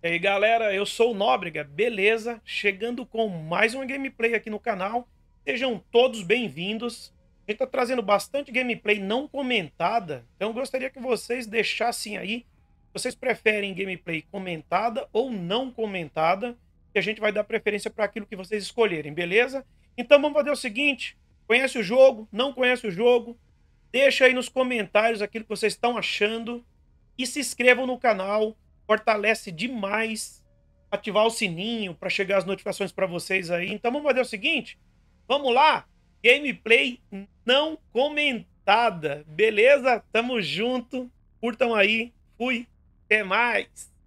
E aí galera, eu sou o Nóbrega, beleza? Chegando com mais uma gameplay aqui no canal. Sejam todos bem-vindos. A gente tá trazendo bastante gameplay não comentada, então gostaria que vocês deixassem aí vocês preferem gameplay comentada ou não comentada, e a gente vai dar preferência para aquilo que vocês escolherem, beleza? Então vamos fazer o seguinte, conhece o jogo, não conhece o jogo, deixa aí nos comentários aquilo que vocês estão achando e se inscrevam no canal, fortalece demais ativar o sininho para chegar as notificações para vocês aí. Então vamos fazer o seguinte, vamos lá, gameplay não comentada, beleza? Tamo junto, curtam aí, fui, até mais!